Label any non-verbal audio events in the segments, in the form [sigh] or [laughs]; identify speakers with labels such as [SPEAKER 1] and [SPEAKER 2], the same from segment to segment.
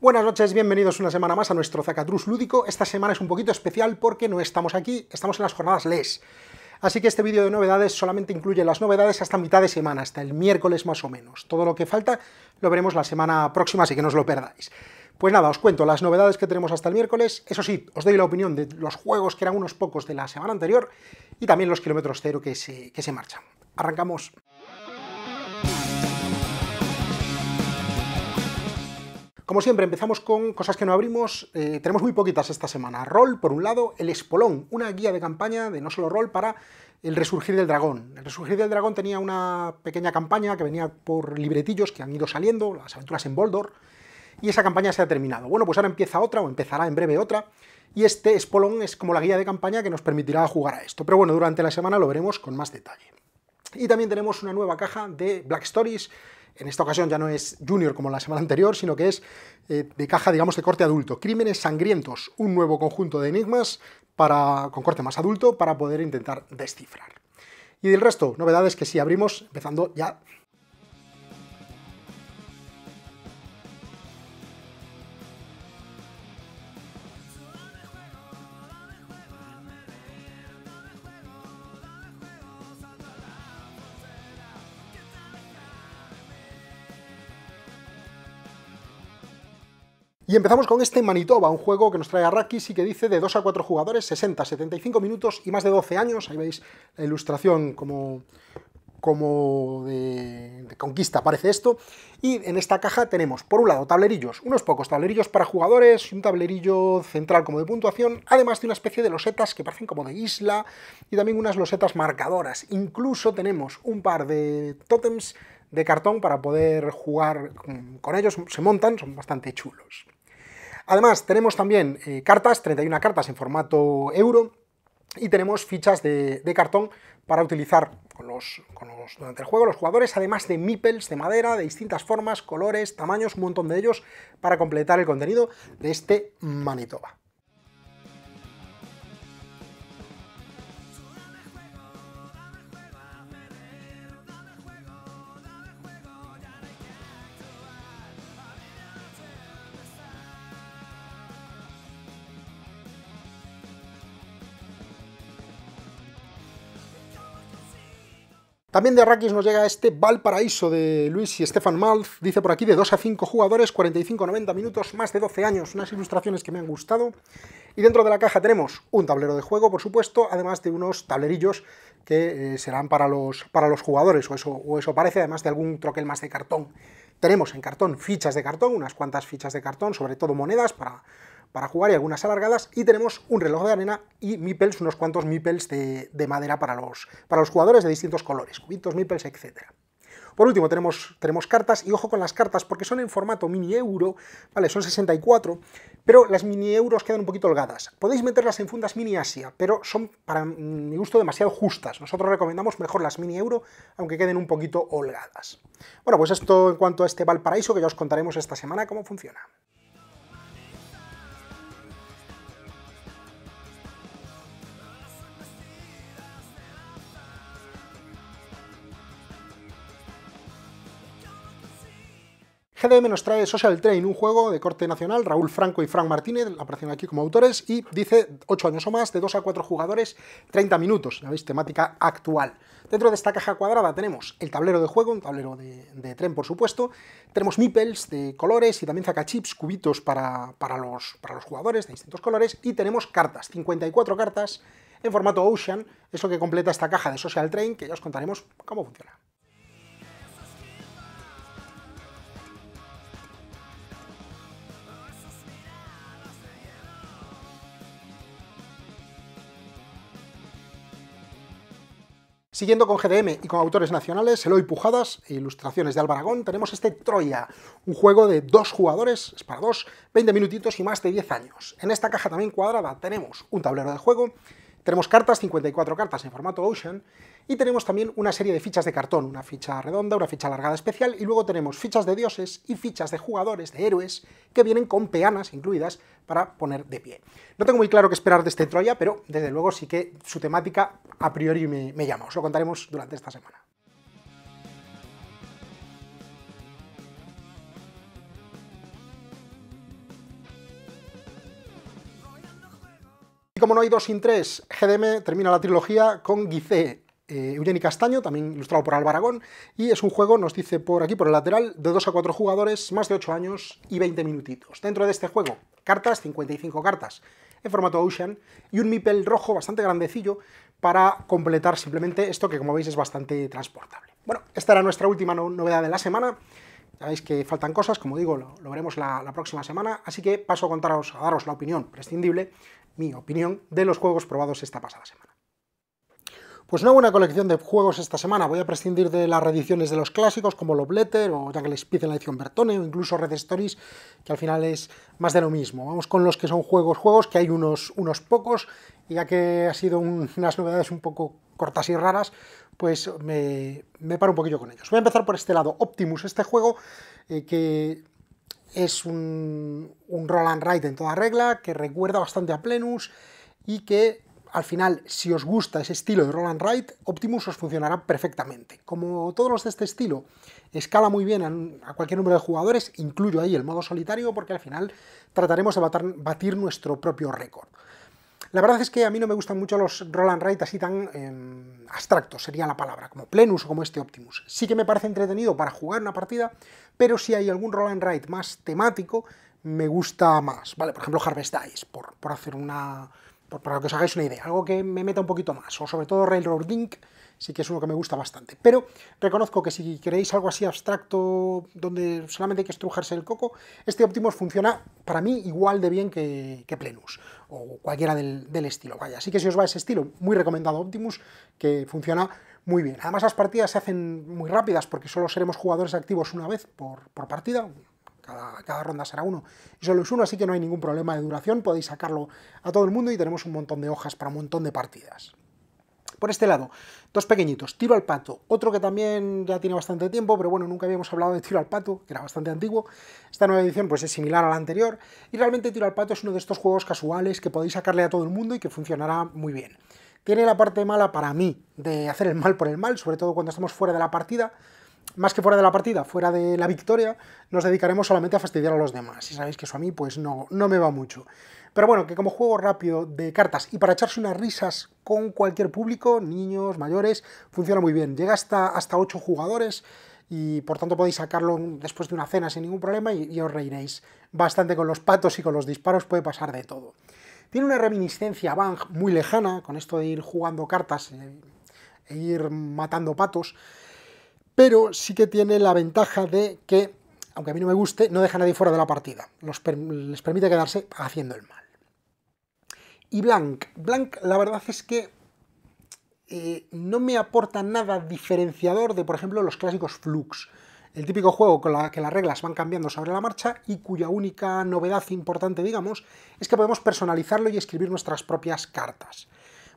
[SPEAKER 1] Buenas noches, bienvenidos una semana más a nuestro Zacatrus lúdico. Esta semana es un poquito especial porque no estamos aquí, estamos en las jornadas LES. Así que este vídeo de novedades solamente incluye las novedades hasta mitad de semana, hasta el miércoles más o menos. Todo lo que falta lo veremos la semana próxima, así que no os lo perdáis. Pues nada, os cuento las novedades que tenemos hasta el miércoles. Eso sí, os doy la opinión de los juegos que eran unos pocos de la semana anterior y también los kilómetros cero que se, que se marchan. Arrancamos. Como siempre, empezamos con cosas que no abrimos. Eh, tenemos muy poquitas esta semana. Roll, por un lado, el Espolón, una guía de campaña de no solo Roll para el Resurgir del Dragón. El Resurgir del Dragón tenía una pequeña campaña que venía por libretillos que han ido saliendo, las aventuras en Boldor, y esa campaña se ha terminado. Bueno, pues ahora empieza otra, o empezará en breve otra, y este Espolón es como la guía de campaña que nos permitirá jugar a esto. Pero bueno, durante la semana lo veremos con más detalle. Y también tenemos una nueva caja de Black Stories en esta ocasión ya no es junior como la semana anterior, sino que es eh, de caja, digamos, de corte adulto. Crímenes sangrientos, un nuevo conjunto de enigmas para, con corte más adulto para poder intentar descifrar. Y del resto, novedades que sí abrimos, empezando ya Y empezamos con este Manitoba, un juego que nos trae a y que dice de 2 a 4 jugadores, 60, 75 minutos y más de 12 años. Ahí veis la ilustración como, como de, de, conquista parece esto. Y en esta caja tenemos, por un lado, tablerillos, unos pocos tablerillos para jugadores, un tablerillo central como de puntuación, además de una especie de losetas que parecen como de isla y también unas losetas marcadoras. Incluso tenemos un par de tótems de cartón para poder jugar con ellos, se montan, son bastante chulos. Además, tenemos también eh, cartas, 31 cartas en formato euro, y tenemos fichas de, cartón para utilizar los, durante el juego los jugadores, además de meeples de madera de distintas formas, colores, tamaños, un montón de ellos, para completar el contenido de este Manitoba. También de Arrakis nos llega este Valparaíso de Luis y Stefan Malz, dice por aquí, de 2 a 5 jugadores, 45-90 minutos, más de 12 años, unas ilustraciones que me han gustado. Y dentro de la caja tenemos un tablero de juego, por supuesto, además de unos tablerillos que eh, serán para los, para los jugadores, o eso, o eso parece, además de algún troquel más de cartón. Tenemos en cartón fichas de cartón, unas cuantas fichas de cartón, sobre todo monedas para para jugar y algunas alargadas, y tenemos un reloj de arena y meeples, unos cuantos meeples de, madera para los, para los jugadores de distintos colores, cubitos, meeples, etc. Por último, tenemos, tenemos, cartas, y ojo con las cartas, porque son en formato mini euro, ¿vale? Son 64, pero las mini euros quedan un poquito holgadas. Podéis meterlas en fundas mini Asia, pero son, para mi gusto, demasiado justas. Nosotros recomendamos mejor las mini euro, aunque queden un poquito holgadas. Bueno, pues esto en cuanto a este Valparaíso, que ya os contaremos esta semana cómo funciona. GDM nos trae Social Train, un juego de corte nacional, Raúl Franco y Frank Martínez aparecen aquí como autores, y dice 8 años o más, de 2 a 4 jugadores, 30 minutos, ya veis, temática actual. Dentro de esta caja cuadrada tenemos el tablero de juego, un tablero de, tren por supuesto, tenemos meeples de colores y también chips, cubitos para, para, los, para los jugadores de distintos colores, y tenemos cartas, 54 cartas en formato Ocean, eso que completa esta caja de Social Train, que ya os contaremos cómo funciona. Siguiendo con GDM y con autores nacionales, Eloy Pujadas e ilustraciones de Albaragón, tenemos este Troya, un juego de dos jugadores, es para dos, 20 minutitos y más de 10 años. En esta caja también cuadrada tenemos un tablero de juego, tenemos cartas, 54 cartas en formato Ocean, y tenemos también una serie de fichas de cartón, una ficha redonda, una ficha alargada especial, y luego tenemos fichas de dioses y fichas de jugadores, de héroes, que vienen con peanas incluidas para poner de pie. No tengo muy claro qué esperar de este Troya, pero desde luego sí que su temática a priori me, me llama. Os lo contaremos durante esta semana. Y como no hay dos sin tres, GDM termina la trilogía con Guice eh, Eugeni Castaño, también ilustrado por Albaragón, y es un juego, nos dice por aquí, por el lateral, de 2 a 4 jugadores, más de 8 años y 20 minutitos. Dentro de este juego, cartas, 55 cartas, en formato Ocean, y un mipel rojo bastante grandecillo para completar simplemente esto que, como veis, es bastante transportable. Bueno, esta era nuestra última novedad de la semana. Ya veis que faltan cosas, como digo, lo, veremos la, próxima semana, así que paso a contaros, a daros la opinión prescindible, mi opinión, de los juegos probados esta pasada semana. Pues no buena una colección de juegos esta semana, voy a prescindir de las reediciones de los clásicos como Lobletter o ya que les en la edición Bertone o incluso Red Stories, que al final es más de lo mismo. Vamos con los que son juegos, juegos, que hay unos, unos pocos, y ya que ha sido [laughs] unas novedades un poco cortas y raras, pues me, paro un poquillo con ellos. Voy a empezar por este lado, Optimus, este juego eh, que es un, un roll and write en toda regla, que recuerda bastante a Plenus y que al final, si os gusta ese estilo de roll and write, Optimus os funcionará perfectamente. Como todos los de este estilo, escala muy bien a cualquier número de jugadores, incluyo ahí el modo solitario, porque al final trataremos de batir nuestro propio récord. La verdad es que a mí no me gustan mucho los Roland and así tan em, abstractos, sería la palabra, como Plenus o como este Optimus. Sí que me parece entretenido para jugar una partida, pero si hay algún Roland and más temático, me gusta más. Vale, por ejemplo, Harvest Dice, por hacer una, para que os hagáis una idea, algo que me meta un poquito más, o sobre todo Railroad Link, sí que es uno que me gusta bastante. Pero reconozco que si queréis algo así abstracto, donde solamente hay que estrujarse el coco, este Optimus funciona para mí igual de bien que, Plenus, o cualquiera del, estilo, vaya. Así que si os va ese estilo, muy recomendado Optimus, que funciona muy bien. Además las partidas se hacen muy rápidas, porque solo seremos jugadores activos una vez por, por partida, cada, ronda será uno. Y solo es uno, así que no hay ningún problema de duración, podéis sacarlo a todo el mundo y tenemos un montón de hojas para un montón de partidas. Por este lado, dos pequeñitos, tiro al pato, otro que también ya tiene bastante tiempo, pero bueno, nunca habíamos hablado de tiro al pato, que era bastante antiguo. Esta nueva edición pues es similar a la anterior, y realmente tiro al pato es uno de estos juegos casuales que podéis sacarle a todo el mundo y que funcionará muy bien. Tiene la parte mala para mí de hacer el mal por el mal, sobre todo cuando estamos fuera de la partida, más que fuera de la partida, fuera de la victoria, nos dedicaremos solamente a fastidiar a los demás. Y sabéis que eso a mí pues no, no me va mucho. Pero bueno, que como juego rápido de cartas y para echarse unas risas con cualquier público, niños, mayores, funciona muy bien. Llega hasta, hasta 8 jugadores y por tanto podéis sacarlo después de una cena sin ningún problema y, y os reiréis bastante con los patos y con los disparos, puede pasar de todo. Tiene una reminiscencia Bang muy lejana, con esto de ir jugando cartas eh, e ir matando patos, pero sí que tiene la ventaja de que, aunque a mí no me guste, no deja a nadie fuera de la partida, les permite quedarse haciendo el mal. Y Blank. Blank, la verdad es que eh, no me aporta nada diferenciador de, por ejemplo, los clásicos Flux, el típico juego con la que las reglas van cambiando sobre la marcha y cuya única novedad importante, digamos, es que podemos personalizarlo y escribir nuestras propias cartas.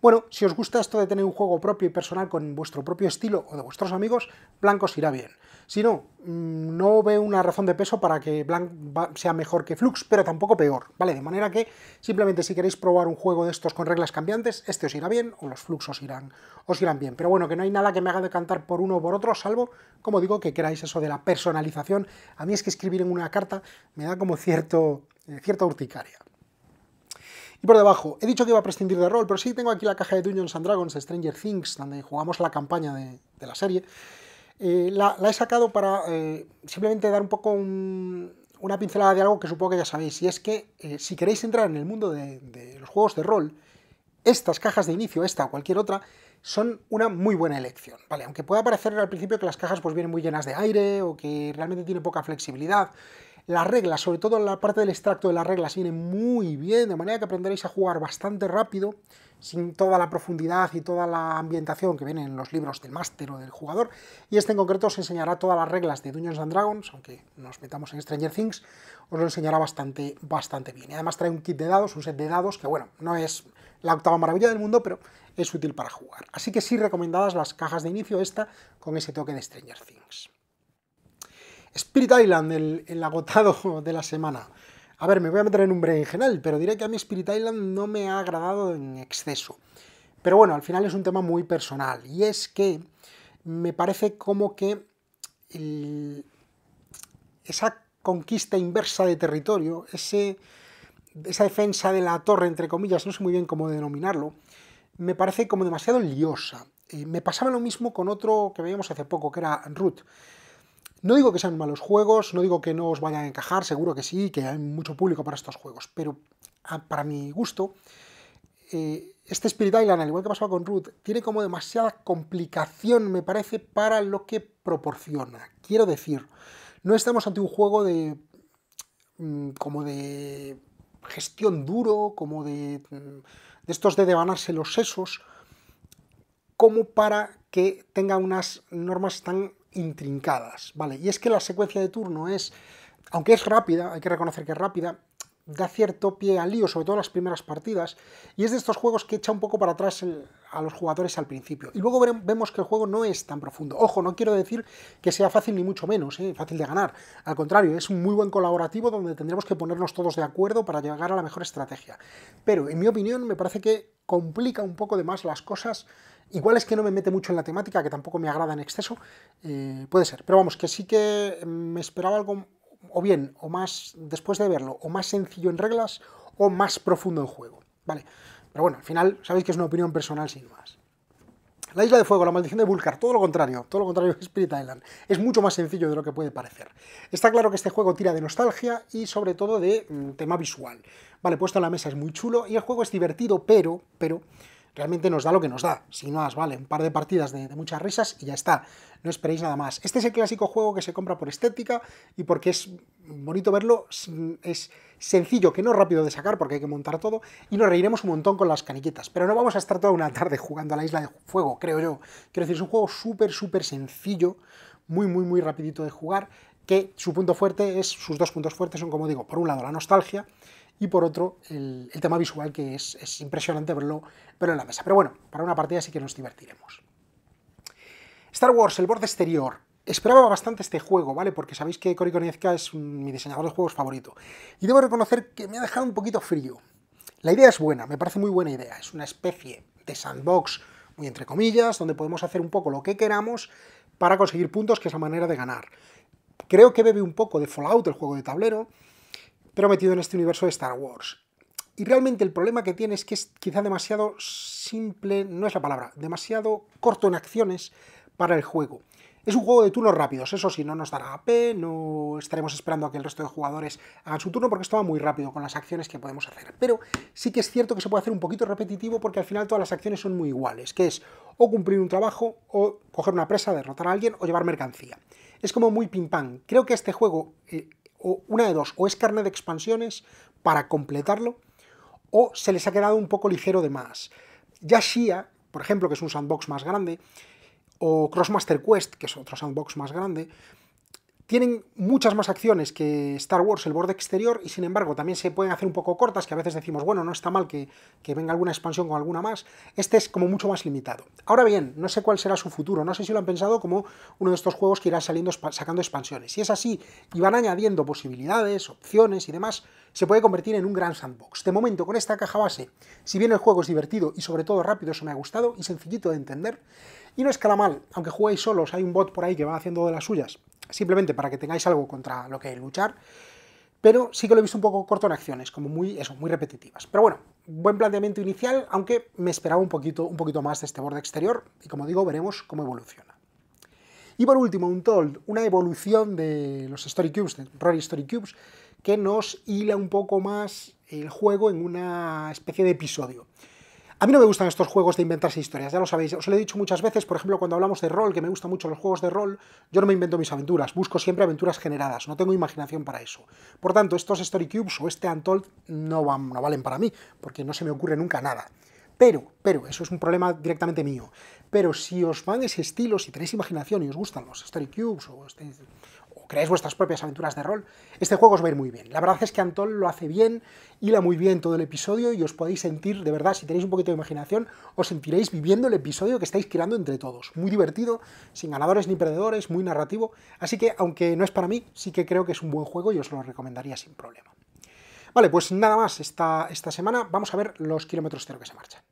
[SPEAKER 1] Bueno, si os gusta esto de tener un juego propio y personal con vuestro propio estilo o de vuestros amigos, Blanco os irá bien. Si no, mm, no veo una razón de peso para que Blanc sea mejor que Flux, pero tampoco peor, ¿vale? De manera que simplemente si queréis probar un juego de estos con reglas cambiantes, este os irá bien o los Flux os irán, os irán bien. Pero bueno, que no hay nada que me haga decantar por uno o por otro, salvo, como digo, que queráis eso de la personalización. A mí es que escribir en una carta me da como cierto, eh, cierta urticaria. Y por debajo, he dicho que iba a prescindir de rol, pero sí tengo aquí la caja de Dungeons and Dragons de Stranger Things, donde jugamos la campaña de, la serie. Eh, la, he sacado para eh, simplemente dar un poco una pincelada de algo que supongo que ya sabéis, y es que eh, si queréis entrar en el mundo de, los juegos de rol, estas cajas de inicio, esta o cualquier otra, son una muy buena elección, ¿vale? Aunque pueda parecer al principio que las cajas pues vienen muy llenas de aire o que realmente tienen poca flexibilidad, las reglas, sobre todo la parte del extracto de las reglas, viene muy bien, de manera que aprenderéis a jugar bastante rápido, sin toda la profundidad y toda la ambientación que vienen en los libros del máster o del jugador. Y este en concreto os enseñará todas las reglas de Dungeons and Dragons, aunque nos metamos en Stranger Things, os lo enseñará bastante, bastante bien. Y además trae un kit de dados, un set de dados, que bueno, no es la octava maravilla del mundo, pero es útil para jugar. Así que sí recomendadas las cajas de inicio esta con ese toque de Stranger Things. Spirit Island, el, agotado [laughs] de la semana. A ver, me voy a meter en un general, pero diré que a mí Spirit Island no me ha agradado en exceso. Pero bueno, al final es un tema muy personal. Y es que me parece como que esa conquista inversa de territorio, ese, esa defensa de la torre, entre comillas, no sé muy bien cómo denominarlo, me parece como demasiado liosa. Eh, me pasaba lo mismo con otro que veíamos hace poco, que era Root. No digo que sean malos juegos, no digo que no os vayan a encajar, seguro que sí, que hay mucho público para estos juegos, pero para mi gusto, eh, este Spirit Island, al igual que pasaba con Ruth, tiene como demasiada complicación, me parece, para lo que proporciona. Quiero decir, no estamos ante un juego de. Mm, como de gestión duro, como de. Mm, de estos de devanarse los sesos, como para que tenga unas normas tan intrincadas, ¿vale? Y es que la secuencia de turno es, aunque es rápida, hay que reconocer que es rápida, da cierto pie al lío, sobre todo en las primeras partidas, y es de estos juegos que echa un poco para atrás a los jugadores al principio. Y luego vemos que el juego no es tan profundo. Ojo, no quiero decir que sea fácil ni mucho menos, ¿eh? fácil de ganar. Al contrario, es un muy buen colaborativo donde tendremos que ponernos todos de acuerdo para llegar a la mejor estrategia. Pero, en mi opinión, me parece que complica un poco de más las cosas Igual es que no me mete mucho en la temática, que tampoco me agrada en exceso, eh, puede ser. Pero vamos, que sí que mm, me esperaba algo, o bien, o más, después de verlo, o más sencillo en reglas, o más profundo en juego, ¿vale? Pero bueno, al final, sabéis que es una opinión personal sin más. La Isla de Fuego, la maldición de Vulcar, todo lo contrario, todo lo contrario de Spirit Island. Es mucho más sencillo de lo que puede parecer. Está claro que este juego tira de nostalgia y sobre todo de mm, tema visual. Vale, puesto en la mesa es muy chulo y el juego es divertido, pero, pero, realmente nos da lo que nos da. Si no, más, vale, un par de partidas de, muchas risas y ya está. No esperéis nada más. Este es el clásico juego que se compra por estética y porque es bonito verlo, es sencillo, que no rápido de sacar porque hay que montar todo y nos reiremos un montón con las caniquetas. Pero no vamos a estar toda una tarde jugando a la isla de fuego, creo yo. Quiero decir, es un juego súper, súper sencillo, muy, muy, muy rapidito de jugar, que su punto fuerte es, sus dos puntos fuertes son, como digo, por un lado la nostalgia y por otro el, tema visual que es, impresionante verlo, en la mesa. Pero bueno, para una partida sí que nos divertiremos. Star Wars, el borde exterior. Esperaba bastante este juego, ¿vale? Porque sabéis que Cory Konietzka es mi diseñador de juegos favorito. Y debo reconocer que me ha dejado un poquito frío. La idea es buena, me parece muy buena idea. Es una especie de sandbox, muy entre comillas, donde podemos hacer un poco lo que queramos para conseguir puntos, que es la manera de ganar. Creo que bebe un poco de Fallout, el juego de tablero, pero metido en este universo de Star Wars. Y realmente el problema que tiene es que es quizá demasiado simple, no es la palabra, demasiado corto en acciones para el juego. Es un juego de turnos rápidos, eso sí, no nos dará AP, no estaremos esperando a que el resto de jugadores hagan su turno porque esto va muy rápido con las acciones que podemos hacer. Pero sí que es cierto que se puede hacer un poquito repetitivo porque al final todas las acciones son muy iguales, que es o cumplir un trabajo, o coger una presa, derrotar a alguien, o llevar mercancía. Es como muy pim pam. Creo que este juego, eh, o una de dos, o es carne de expansiones para completarlo, o se les ha quedado un poco ligero de más. Ya Shia, por ejemplo, que es un sandbox más grande, o Crossmaster Quest, que es otro sandbox más grande, tienen muchas más acciones que Star Wars, el borde exterior, y sin embargo también se pueden hacer un poco cortas, que a veces decimos, bueno, no está mal que, que venga alguna expansión con alguna más. Este es como mucho más limitado. Ahora bien, no sé cuál será su futuro, no sé si lo han pensado como uno de estos juegos que irá saliendo sacando expansiones. Si es así y van añadiendo posibilidades, opciones y demás, se puede convertir en un gran sandbox. De momento, con esta caja base, si bien el juego es divertido y sobre todo rápido, eso me ha gustado y sencillito de entender, y no escala mal, aunque juguéis solos, hay un bot por ahí que va haciendo de las suyas, simplemente para que tengáis algo contra lo que luchar, pero sí que lo he visto un poco corto en acciones, como muy, muy repetitivas. Pero bueno, buen planteamiento inicial, aunque me esperaba un poquito, un poquito más de este borde exterior, y como digo, veremos cómo evoluciona. Y por último, un told, una evolución de los Story Cubes, de Rory Story Cubes, que nos hila un poco más el juego en una especie de episodio. A mí no me gustan estos juegos de inventarse historias, ya lo sabéis, os lo he dicho muchas veces, por ejemplo, cuando hablamos de rol, que me gustan mucho los juegos de rol, yo no me invento mis aventuras, busco siempre aventuras generadas, no tengo imaginación para eso. Por tanto, estos Story Cubes o este Untold no, no valen para mí, porque no se me ocurre nunca nada. Pero, pero, eso es un problema directamente mío. Pero si os van ese estilo, si tenéis imaginación y os gustan los Story Cubes o este, creáis vuestras propias aventuras de rol, este juego os va a ir muy bien. La verdad es que Antol lo hace bien, hila muy bien todo el episodio y os podéis sentir, de verdad, si tenéis un poquito de imaginación, os sentiréis viviendo el episodio que estáis creando entre todos. Muy divertido, sin ganadores ni perdedores, muy narrativo. Así que, aunque no es para mí, sí que creo que es un buen juego y os lo recomendaría sin problema. Vale, pues nada más esta, esta semana. Vamos a ver los kilómetros cero que se marchan.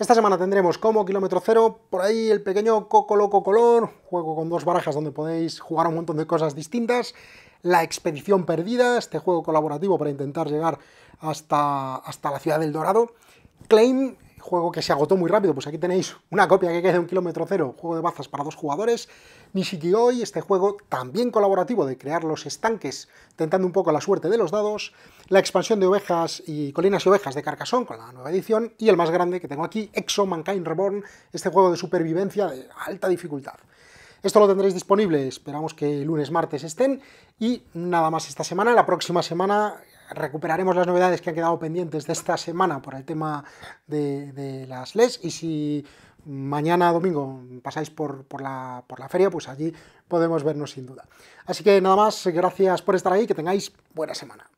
[SPEAKER 1] Esta semana tendremos como kilómetro cero, por ahí el pequeño Coco Loco Color, juego con dos barajas donde podéis jugar un montón de cosas distintas, la expedición perdida, este juego colaborativo para intentar llegar hasta, hasta la ciudad del Dorado, Claim, juego que se agotó muy rápido, pues aquí tenéis una copia que queda de un kilómetro cero, juego de bazas para dos jugadores, Nishikigoi, este juego también colaborativo de crear los estanques, tentando un poco la suerte de los dados, la expansión de ovejas y colinas y ovejas de Carcassonne con la nueva edición, y el más grande que tengo aquí, Exo Mankind Reborn, este juego de supervivencia de alta dificultad. Esto lo tendréis disponible, esperamos que lunes, martes estén, y nada más esta semana, la próxima semana recuperaremos las novedades que han quedado pendientes de esta semana por el tema de, las LES y si mañana domingo pasáis por, la, por la feria, pues allí podemos vernos sin duda. Así que nada más, gracias por estar ahí, que tengáis buena semana.